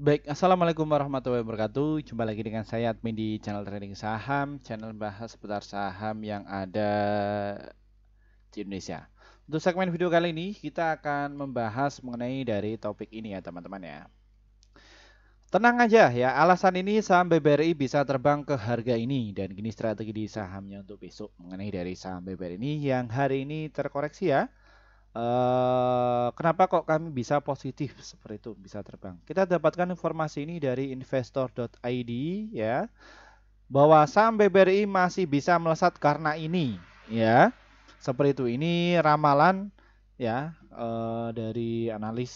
Baik, Assalamualaikum warahmatullahi wabarakatuh. Jumpa lagi dengan saya admin di channel trading saham, channel bahas seputar saham yang ada di Indonesia. Untuk segmen video kali ini kita akan membahas mengenai dari topik ini ya teman-teman ya. Tenang aja ya, alasan ini saham BBRI bisa terbang ke harga ini dan gini strategi di sahamnya untuk besok mengenai dari saham BBRI ini yang hari ini terkoreksi ya Uh, kenapa kok kami bisa positif seperti itu bisa terbang? Kita dapatkan informasi ini dari investor.id ya bahwa saham BBRI masih bisa melesat karena ini ya seperti itu ini ramalan ya uh, dari analis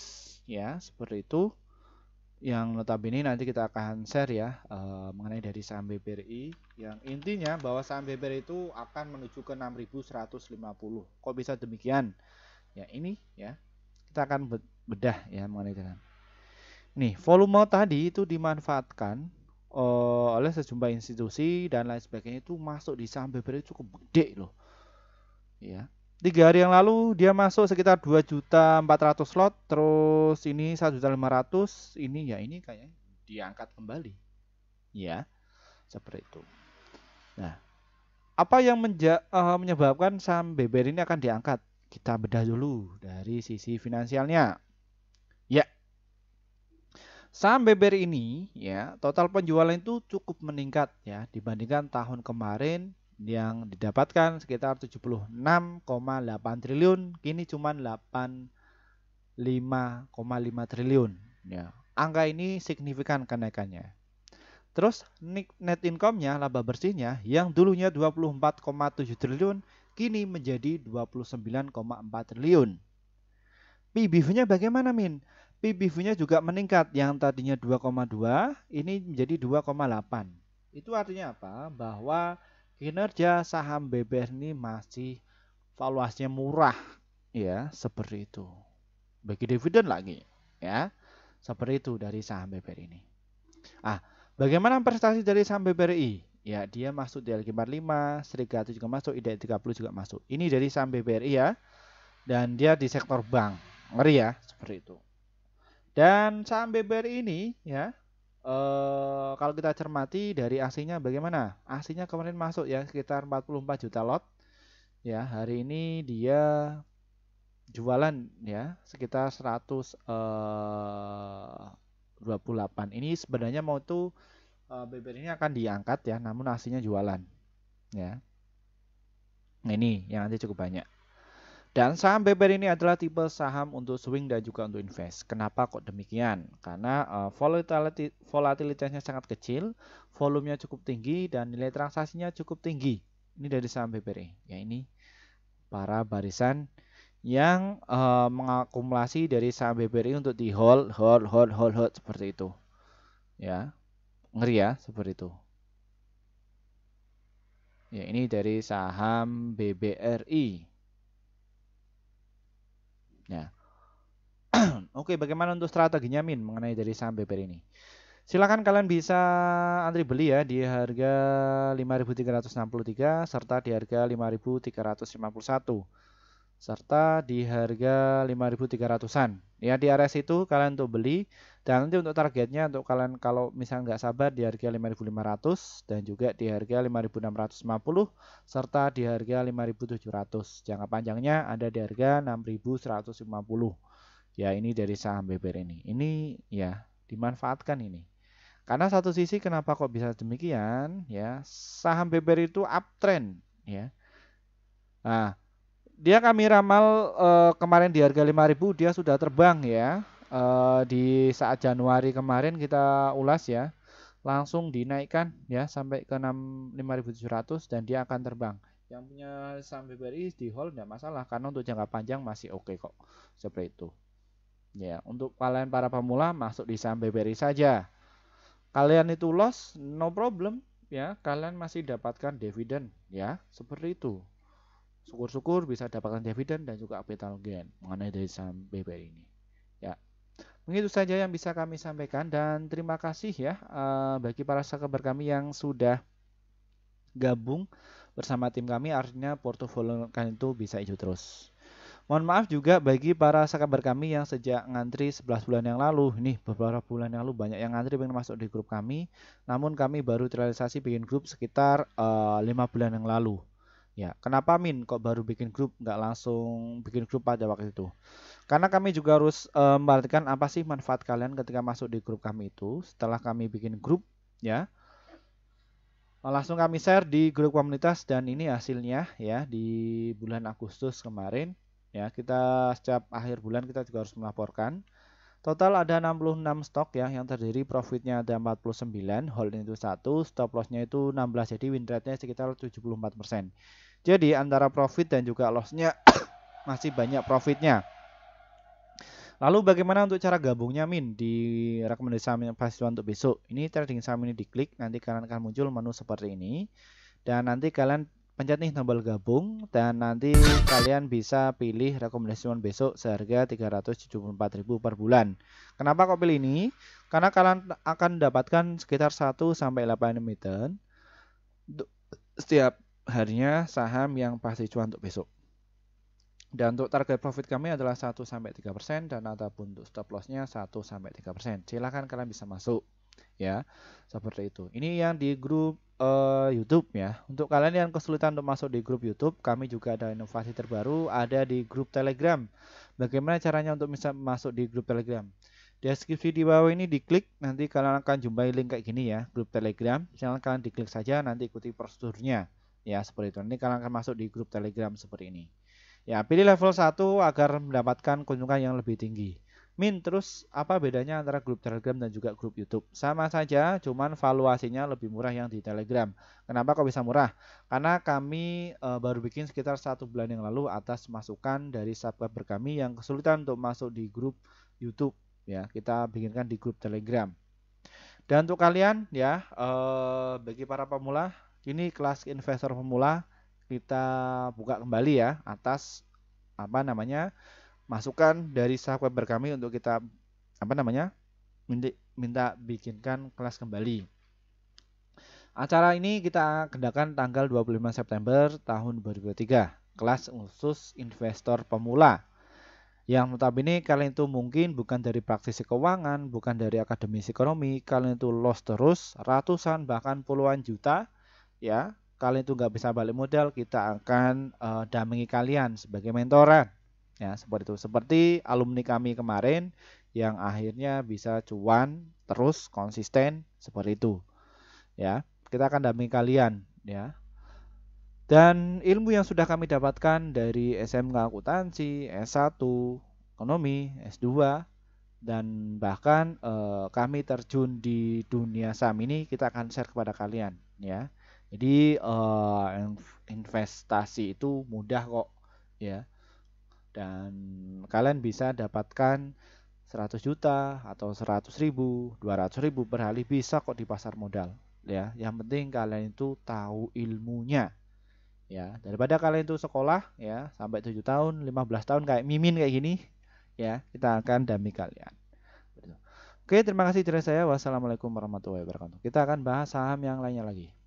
ya seperti itu yang notabene nanti kita akan share ya uh, mengenai dari saham BBRI yang intinya bahwa saham BBRI itu akan menuju ke 6150 kok bisa demikian Ya, ini ya. Kita akan bedah ya mengenai jalan. Nih, volume tadi itu dimanfaatkan uh, oleh sejumlah institusi dan lain sebagainya itu masuk di saham BBRI cukup gede loh. Ya. Tiga hari yang lalu dia masuk sekitar 2 juta 400 slot, terus ini 1 juta 500, ini ya ini kayaknya diangkat kembali. Ya. Seperti itu. Nah, apa yang menja uh, menyebabkan saham BBRI ini akan diangkat? Kita bedah dulu dari sisi finansialnya. Ya. Saham BBR ini ya, total penjualan itu cukup meningkat ya dibandingkan tahun kemarin yang didapatkan sekitar 76,8 triliun kini cuma 85,5 triliun ya. Angka ini signifikan kenaikannya. Terus net income-nya laba bersihnya yang dulunya 24,7 triliun kini menjadi 29,4 triliun. PBV-nya bagaimana Min? PBV-nya juga meningkat yang tadinya 2,2 ini menjadi 2,8. Itu artinya apa? Bahwa kinerja saham BBR ini masih valuasinya murah ya, seperti itu. Bagi dividen lagi ya. Seperti itu dari saham BBR ini. Ah, bagaimana prestasi dari saham BBRI? Ya, dia masuk di LG45, Sri juga masuk, tiga 30 juga masuk. Ini dari saham BBRI ya. Dan dia di sektor bank. Ngeri ya, seperti itu. Dan saham BBRI ini ya, eh, kalau kita cermati dari aslinya bagaimana? Aslinya kemarin masuk ya sekitar 44 juta lot. Ya, hari ini dia jualan ya sekitar 100 eh, 28. Ini sebenarnya mau tuh Eh, BBR ini akan diangkat ya, namun aslinya jualan. Ya. ini yang nanti cukup banyak. Dan saham BBR ini adalah tipe saham untuk swing dan juga untuk invest. Kenapa kok demikian? Karena uh, eh, volatility, volatilitasnya sangat kecil, volumenya cukup tinggi, dan nilai transaksinya cukup tinggi. Ini dari saham BBR. Ya ini para barisan yang uh, mengakumulasi dari saham BBRI untuk di hold, hold, hold, hold, hold seperti itu. Ya, Ngeri ya seperti itu. Ya, ini dari saham BBRI. Ya. Oke, bagaimana untuk strateginya Min mengenai dari saham BBRI ini? Silakan kalian bisa antri beli ya di harga 5.363 serta di harga 5.351 serta di harga 5.300-an. Ya di area situ kalian untuk beli dan nanti untuk targetnya untuk kalian kalau misalnya nggak sabar di harga 5.500 dan juga di harga 5.650 serta di harga 5.700. Jangka panjangnya ada di harga 6.150. Ya ini dari saham BBR ini. Ini ya dimanfaatkan ini. Karena satu sisi kenapa kok bisa demikian ya saham BBR itu uptrend ya. Nah, dia kami ramal uh, kemarin di harga 5000 dia sudah terbang ya. Uh, di saat Januari kemarin kita ulas ya. Langsung dinaikkan ya sampai ke 5700 dan dia akan terbang. Yang punya saham BBRI di hold tidak masalah karena untuk jangka panjang masih oke okay kok. Seperti itu. Ya, untuk kalian para pemula masuk di saham BBRI saja. Kalian itu loss no problem ya, kalian masih dapatkan dividen ya, seperti itu syukur-syukur bisa dapatkan dividen dan juga capital gain mengenai dari saham BBR ini. Ya, begitu saja yang bisa kami sampaikan dan terima kasih ya eh, bagi para sahabat kami yang sudah gabung bersama tim kami artinya portofolio kalian itu bisa hijau terus. Mohon maaf juga bagi para subscriber kami yang sejak ngantri 11 bulan yang lalu. Nih, beberapa bulan yang lalu banyak yang ngantri pengen masuk di grup kami. Namun kami baru terrealisasi bikin grup sekitar uh, eh, 5 bulan yang lalu. Ya, kenapa Min kok baru bikin grup nggak langsung bikin grup pada waktu itu? Karena kami juga harus e, memperhatikan apa sih manfaat kalian ketika masuk di grup kami itu. Setelah kami bikin grup, ya langsung kami share di grup komunitas dan ini hasilnya ya di bulan Agustus kemarin ya kita setiap akhir bulan kita juga harus melaporkan total ada 66 stok ya yang terdiri profitnya ada 49 hold itu satu stop lossnya itu 16 jadi win rate-nya sekitar 74 persen jadi antara profit dan juga lossnya masih banyak profitnya. Lalu bagaimana untuk cara gabungnya Min di rekomendasi saham pasti untuk besok? Ini trading saham ini diklik, nanti kalian akan muncul menu seperti ini. Dan nanti kalian pencet nih tombol gabung dan nanti kalian bisa pilih rekomendasi saham besok seharga 374.000 per bulan. Kenapa kok pilih ini? Karena kalian akan dapatkan sekitar 1 sampai 8 emiten setiap harinya saham yang pasti cuan untuk besok. Dan untuk target profit kami adalah 1 sampai 3% dan ataupun untuk stop lossnya 1 sampai 3%. Silahkan kalian bisa masuk ya. Seperti itu. Ini yang di grup uh, YouTube ya. Untuk kalian yang kesulitan untuk masuk di grup YouTube, kami juga ada inovasi terbaru ada di grup Telegram. Bagaimana caranya untuk bisa masuk di grup Telegram? deskripsi di bawah ini diklik nanti kalian akan jumpai link kayak gini ya grup telegram silahkan kalian diklik saja nanti ikuti prosedurnya ya seperti itu. Ini kalian akan masuk di grup Telegram seperti ini. Ya, pilih level 1 agar mendapatkan kunjungan yang lebih tinggi. Min, terus apa bedanya antara grup Telegram dan juga grup YouTube? Sama saja, cuman valuasinya lebih murah yang di Telegram. Kenapa kok bisa murah? Karena kami e, baru bikin sekitar satu bulan yang lalu atas masukan dari subscriber kami yang kesulitan untuk masuk di grup YouTube. Ya, kita bikinkan di grup Telegram. Dan untuk kalian ya, e, bagi para pemula ini kelas investor pemula kita buka kembali ya atas apa namanya masukan dari subscriber kami untuk kita apa namanya minta, minta bikinkan kelas kembali. Acara ini kita kendakan tanggal 25 September tahun 2023, kelas khusus investor pemula. Yang notabene kalian itu mungkin bukan dari praktisi keuangan, bukan dari akademisi ekonomi, kalian itu lost terus ratusan bahkan puluhan juta ya kalian itu nggak bisa balik modal kita akan uh, dampingi kalian sebagai mentoran ya seperti itu seperti alumni kami kemarin yang akhirnya bisa cuan terus konsisten seperti itu ya kita akan dampingi kalian ya dan ilmu yang sudah kami dapatkan dari SMK Akuntansi, S1, Ekonomi, S2 dan bahkan eh, kami terjun di dunia saham ini kita akan share kepada kalian ya jadi uh, investasi itu mudah kok ya. Dan kalian bisa dapatkan 100 juta atau 100 ribu, 200 ribu per hari bisa kok di pasar modal ya. Yang penting kalian itu tahu ilmunya ya. Daripada kalian itu sekolah ya sampai 7 tahun, 15 tahun kayak mimin kayak gini ya, kita akan dami kalian. Oke, terima kasih dari saya. Wassalamualaikum warahmatullahi wabarakatuh. Kita akan bahas saham yang lainnya lagi.